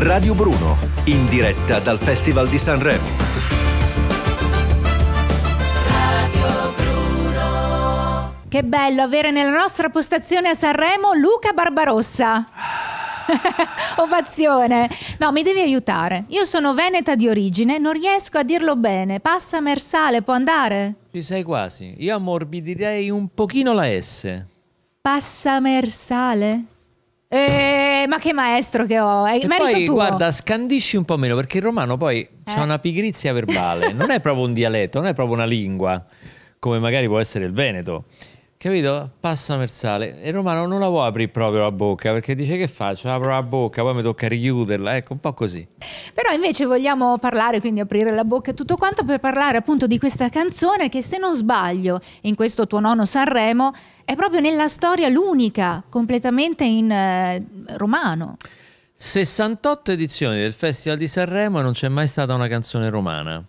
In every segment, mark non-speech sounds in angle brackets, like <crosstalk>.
Radio Bruno, in diretta dal Festival di Sanremo. Radio Bruno. Che bello avere nella nostra postazione a Sanremo Luca Barbarossa. <laughs> Ovazione. No, mi devi aiutare. Io sono veneta di origine, non riesco a dirlo bene. Passa Mersale, può andare? Ci sei quasi. Io ammorbidirei un pochino la S. Passa Mersale? Eeeh eh, ma che maestro che ho! È e merito poi, tuo. guarda, scandisci un po' meno perché il romano poi eh. ha una pigrizia verbale, non è proprio un dialetto, non è proprio una lingua, come magari può essere il veneto. Capito? Passa a Mersale e Romano non la può aprire proprio la bocca perché dice che faccio? Apro la bocca, poi mi tocca richiuderla, ecco un po' così. Però invece vogliamo parlare, quindi aprire la bocca e tutto quanto per parlare appunto di questa canzone che se non sbaglio in questo tuo nono Sanremo è proprio nella storia l'unica, completamente in eh, romano. 68 edizioni del Festival di Sanremo e non c'è mai stata una canzone romana.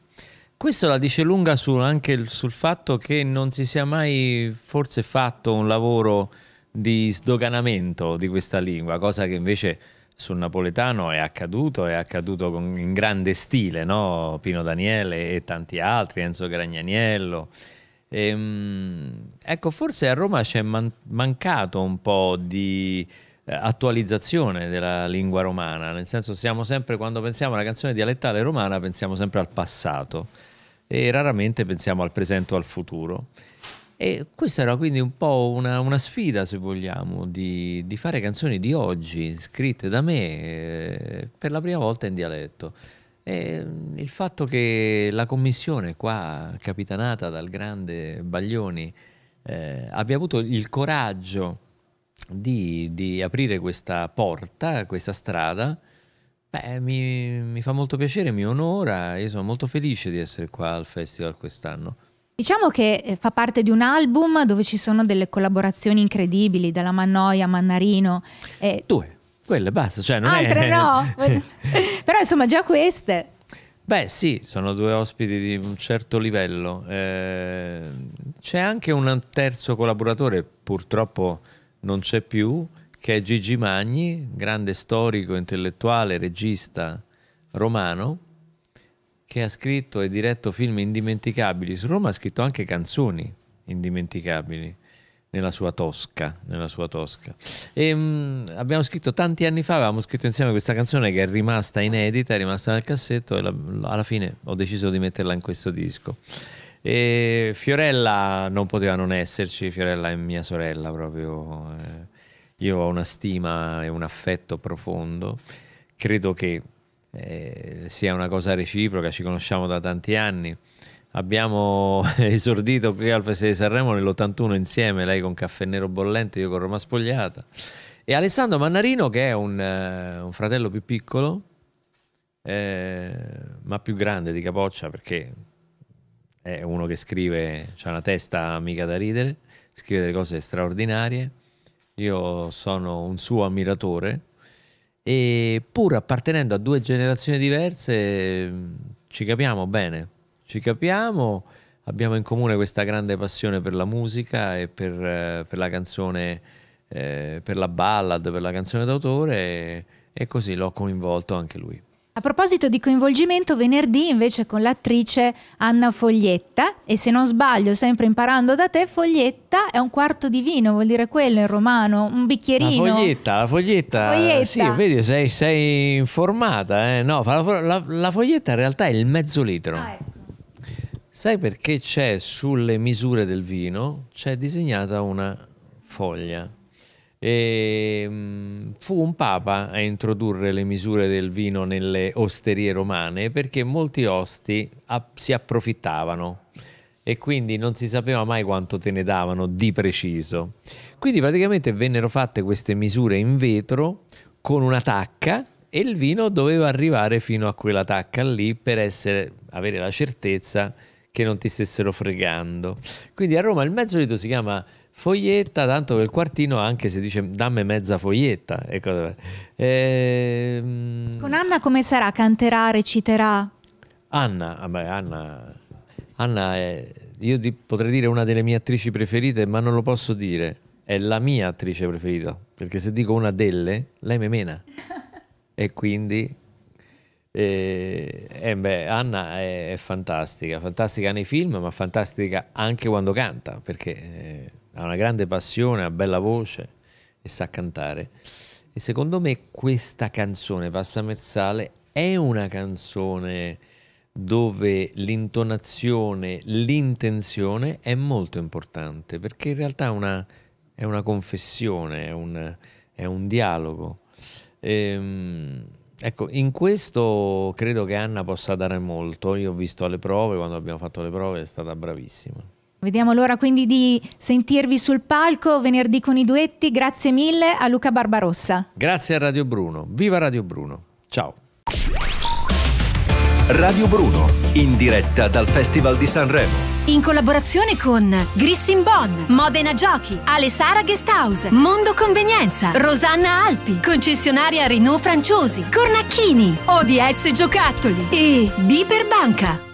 Questo la dice lunga su, anche sul fatto che non si sia mai forse fatto un lavoro di sdoganamento di questa lingua, cosa che invece sul napoletano è accaduto, è accaduto con, in grande stile, no? Pino Daniele e tanti altri, Enzo Gragnaniello. E, ehm, ecco, forse a Roma c'è man- mancato un po' di eh, attualizzazione della lingua romana, nel senso siamo sempre, quando pensiamo alla canzone dialettale romana, pensiamo sempre al passato e raramente pensiamo al presente o al futuro. E questa era quindi un po' una, una sfida, se vogliamo, di, di, fare canzoni di oggi, scritte da me eh, per la prima volta in dialetto. E mm, il fatto che la commissione qua, capitanata dal grande Baglioni, eh, abbia avuto il coraggio di, di aprire questa porta, questa strada. Beh, mi, mi, fa molto piacere, mi onora, io sono molto felice di essere qua al festival quest'anno. Diciamo che eh, fa parte di un album dove ci sono delle collaborazioni incredibili, dalla Mannoia a Mannarino. E... Due, quelle basta, cioè non Altre è... no, <laughs> <laughs> però insomma già queste. Beh sì, sono due ospiti di un certo livello. Eh, c'è anche un terzo collaboratore, purtroppo non c'è più, che è Gigi Magni, grande storico, intellettuale, regista romano, che ha scritto e diretto film indimenticabili su Roma, ha scritto anche canzoni indimenticabili nella sua Tosca. Nella sua tosca. E, ehm, mh, abbiamo scritto tanti anni fa, avevamo scritto insieme questa canzone che è rimasta inedita, è rimasta nel cassetto e la, alla fine ho deciso di metterla in questo disco. E Fiorella non poteva non esserci, Fiorella è mia sorella proprio. Eh. Io ho una stima e un affetto profondo. Credo che eh, sia una cosa reciproca, ci conosciamo da tanti anni. Abbiamo <laughs> esordito qui al Festival di Sanremo nell'81 insieme, lei con Caffè Nero Bollente, io con Roma Spogliata. E Alessandro Mannarino, che è un, eh, un fratello più piccolo, eh, ma più grande di Capoccia, perché è uno che scrive, ha una testa mica da ridere, scrive delle cose straordinarie. Io sono un suo ammiratore e pur appartenendo a due generazioni diverse mm, ci capiamo bene, ci capiamo, abbiamo in comune questa grande passione per la musica e per, eh, per la canzone, eh, per la ballad, per la canzone d'autore e, e così l'ho coinvolto anche lui. A proposito di coinvolgimento, venerdì invece con l'attrice Anna Foglietta e se non sbaglio, sempre imparando da te, Foglietta è un quarto di vino, vuol dire quello in romano, un bicchierino. La foglietta, la foglietta. foglietta. Sì, vedi, sei, sei informata. Eh? No, la, la, la, foglietta in realtà è il mezzo litro. Ah, ecco. Sai perché c'è sulle misure del vino, c'è disegnata una foglia e mm, fu un papa a introdurre le misure del vino nelle osterie romane perché molti osti si approfittavano e quindi non si sapeva mai quanto te ne davano di preciso. Quindi praticamente vennero fatte queste misure in vetro con una tacca e il vino doveva arrivare fino a quella tacca lì per essere, avere la certezza che non ti stessero fregando. Quindi a Roma il mezzo lito si chiama foglietta, tanto che il quartino anche se dice dammi mezza foglietta. E cosa... e... Ehm, Con Anna come sarà? Canterà, reciterà? Anna, vabbè, ah, Anna, Anna è, io di, potrei dire una delle mie attrici preferite, ma non lo posso dire. È la mia attrice preferita, perché se dico una delle, lei me mena. e quindi e, eh beh, Anna è, è, fantastica, fantastica nei film, ma fantastica anche quando canta, perché eh, ha una grande passione, ha bella voce e sa cantare. E secondo me questa canzone, Passa Mersale, è una canzone dove l'intonazione, l'intenzione è molto importante, perché in realtà è una, è una confessione, è un, è un dialogo. Ehm, Ecco, in questo credo che Anna possa dare molto. Io ho visto le prove, quando abbiamo fatto le prove è stata bravissima. Vediamo l'ora quindi di sentirvi sul palco venerdì con i duetti. Grazie mille a Luca Barbarossa. Grazie a Radio Bruno. Viva Radio Bruno. Ciao. Radio Bruno, in diretta dal Festival di Sanremo in collaborazione con Grissin Bon, Modena Giochi, Alessara Guesthouse, Mondo Convenienza, Rosanna Alpi, concessionaria Renault Franciosi, Cornacchini, ODS Giocattoli e Biper Banca.